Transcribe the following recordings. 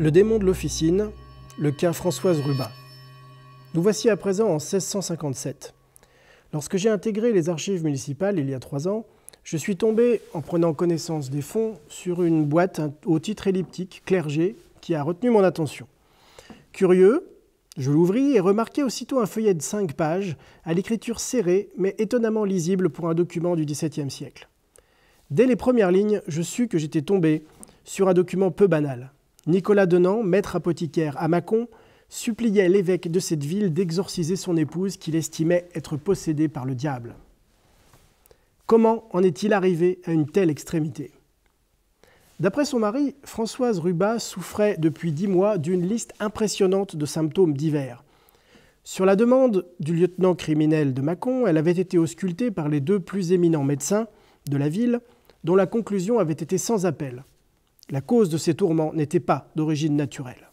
Le démon de l'officine, le cas Françoise Rubat. Nous voici à présent en 1657. Lorsque j'ai intégré les archives municipales il y a trois ans, je suis tombé, en prenant connaissance des fonds, sur une boîte au titre elliptique, clergé, qui a retenu mon attention. Curieux, je l'ouvris et remarquai aussitôt un feuillet de cinq pages, à l'écriture serrée, mais étonnamment lisible pour un document du XVIIe siècle. Dès les premières lignes, je sus que j'étais tombé sur un document peu banal. Nicolas Denant, maître apothicaire à Mâcon, suppliait l'évêque de cette ville d'exorciser son épouse qu'il estimait être possédée par le diable. Comment en est-il arrivé à une telle extrémité D'après son mari, Françoise Rubat souffrait depuis dix mois d'une liste impressionnante de symptômes divers. Sur la demande du lieutenant criminel de Mâcon, elle avait été auscultée par les deux plus éminents médecins de la ville, dont la conclusion avait été sans appel. La cause de ces tourments n'était pas d'origine naturelle.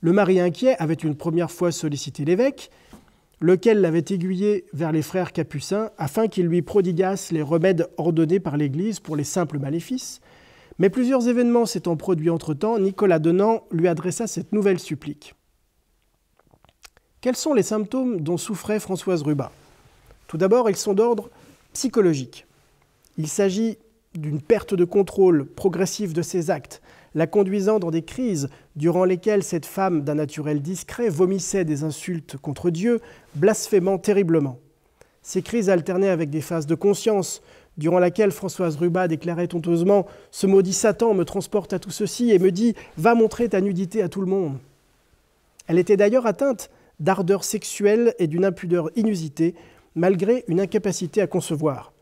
Le mari inquiet avait une première fois sollicité l'évêque, lequel l'avait aiguillé vers les frères capucins afin qu'ils lui prodiguassent les remèdes ordonnés par l'Église pour les simples maléfices. Mais plusieurs événements s'étant produits entre-temps, Nicolas Denant lui adressa cette nouvelle supplique. Quels sont les symptômes dont souffrait Françoise Rubat Tout d'abord, ils sont d'ordre psychologique. Il s'agit d'une perte de contrôle progressive de ses actes, la conduisant dans des crises durant lesquelles cette femme d'un naturel discret vomissait des insultes contre Dieu, blasphémant terriblement. Ces crises alternaient avec des phases de conscience, durant laquelle Françoise Rubat déclarait honteusement Ce maudit Satan me transporte à tout ceci et me dit Va montrer ta nudité à tout le monde. Elle était d'ailleurs atteinte d'ardeur sexuelle et d'une impudeur inusitée, malgré une incapacité à concevoir.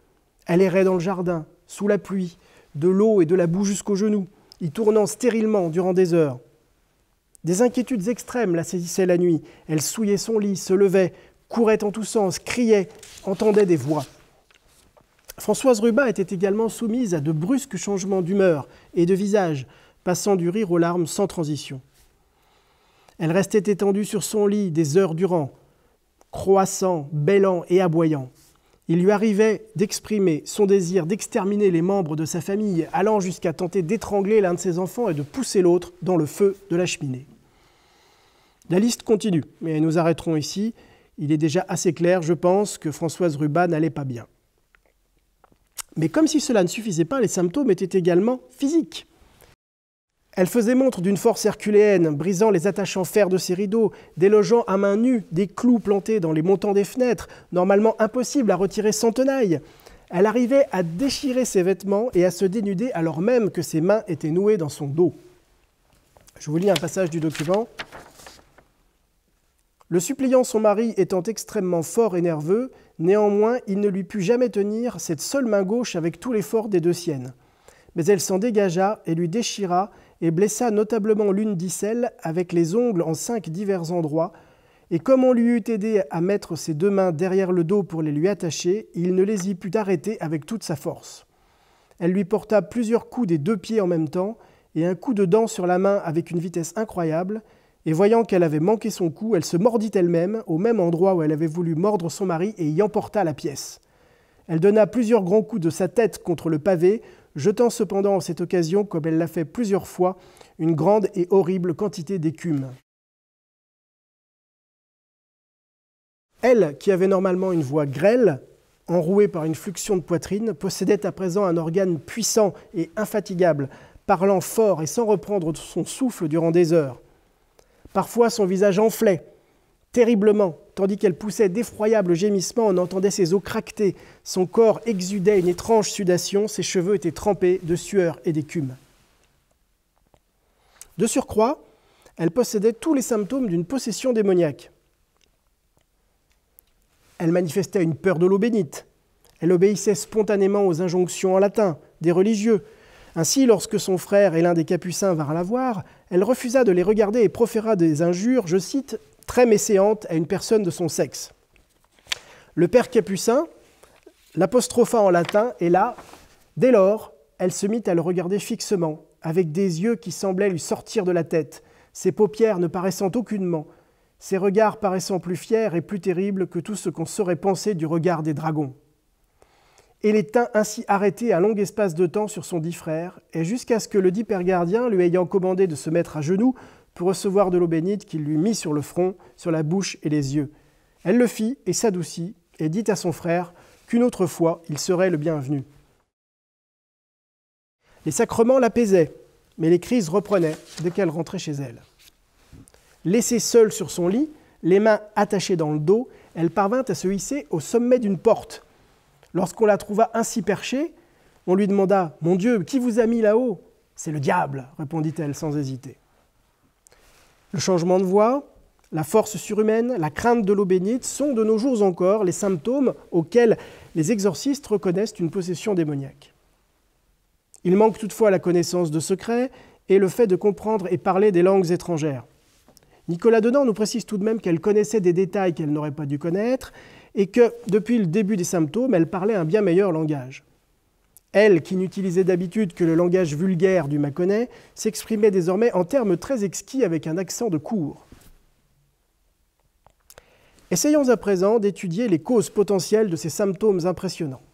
Elle errait dans le jardin, sous la pluie, de l'eau et de la boue jusqu'aux genoux, y tournant stérilement durant des heures. Des inquiétudes extrêmes la saisissaient la nuit. Elle souillait son lit, se levait, courait en tous sens, criait, entendait des voix. Françoise Rubin était également soumise à de brusques changements d'humeur et de visage, passant du rire aux larmes sans transition. Elle restait étendue sur son lit des heures durant, croissant, bêlant et aboyant. Il lui arrivait d'exprimer son désir d'exterminer les membres de sa famille, allant jusqu'à tenter d'étrangler l'un de ses enfants et de pousser l'autre dans le feu de la cheminée. La liste continue, mais nous arrêterons ici. Il est déjà assez clair, je pense, que Françoise Rubat n'allait pas bien. Mais comme si cela ne suffisait pas, les symptômes étaient également physiques. Elle faisait montre d'une force herculéenne, brisant les attachants fer de ses rideaux, délogeant à main nue des clous plantés dans les montants des fenêtres, normalement impossibles à retirer sans tenaille. Elle arrivait à déchirer ses vêtements et à se dénuder alors même que ses mains étaient nouées dans son dos. Je vous lis un passage du document. Le suppliant son mari étant extrêmement fort et nerveux, néanmoins il ne lui put jamais tenir cette seule main gauche avec tout l'effort des deux siennes. Mais elle s'en dégagea et lui déchira et blessa notablement l'une d'Icelle avec les ongles en cinq divers endroits, et comme on lui eût aidé à mettre ses deux mains derrière le dos pour les lui attacher, il ne les y put arrêter avec toute sa force. Elle lui porta plusieurs coups des deux pieds en même temps, et un coup de dent sur la main avec une vitesse incroyable, et voyant qu'elle avait manqué son coup, elle se mordit elle-même, au même endroit où elle avait voulu mordre son mari, et y emporta la pièce. Elle donna plusieurs grands coups de sa tête contre le pavé, jetant cependant en cette occasion, comme elle l'a fait plusieurs fois, une grande et horrible quantité d'écume. Elle, qui avait normalement une voix grêle, enrouée par une fluxion de poitrine, possédait à présent un organe puissant et infatigable, parlant fort et sans reprendre son souffle durant des heures. Parfois son visage enflait, terriblement. Tandis qu'elle poussait d'effroyables gémissements, on entendait ses os craqueter, son corps exudait une étrange sudation, ses cheveux étaient trempés de sueur et d'écume. De surcroît, elle possédait tous les symptômes d'une possession démoniaque. Elle manifestait une peur de l'eau bénite. Elle obéissait spontanément aux injonctions en latin des religieux. Ainsi, lorsque son frère et l'un des capucins vinrent la voir, elle refusa de les regarder et proféra des injures, je cite, très mécéante à une personne de son sexe. Le père Capucin l'apostropha en latin et là, dès lors, elle se mit à le regarder fixement, avec des yeux qui semblaient lui sortir de la tête, ses paupières ne paraissant aucunement, ses regards paraissant plus fiers et plus terribles que tout ce qu'on saurait penser du regard des dragons. Elle les ainsi arrêté un long espace de temps sur son dit frère, et jusqu'à ce que le dit père gardien, lui ayant commandé de se mettre à genoux, pour recevoir de l'eau bénite qu'il lui mit sur le front, sur la bouche et les yeux. Elle le fit et s'adoucit, et dit à son frère qu'une autre fois il serait le bienvenu. Les sacrements l'apaisaient, mais les crises reprenaient dès qu'elle rentrait chez elle. Laissée seule sur son lit, les mains attachées dans le dos, elle parvint à se hisser au sommet d'une porte. Lorsqu'on la trouva ainsi perchée, on lui demanda Mon Dieu, qui vous a mis là-haut C'est le diable, répondit-elle sans hésiter. Le changement de voix, la force surhumaine, la crainte de l'eau bénite sont de nos jours encore les symptômes auxquels les exorcistes reconnaissent une possession démoniaque. Il manque toutefois la connaissance de secrets et le fait de comprendre et parler des langues étrangères. Nicolas Dedans nous précise tout de même qu'elle connaissait des détails qu'elle n'aurait pas dû connaître et que, depuis le début des symptômes, elle parlait un bien meilleur langage. Elle, qui n'utilisait d'habitude que le langage vulgaire du Mâconnais, s'exprimait désormais en termes très exquis avec un accent de cour. Essayons à présent d'étudier les causes potentielles de ces symptômes impressionnants.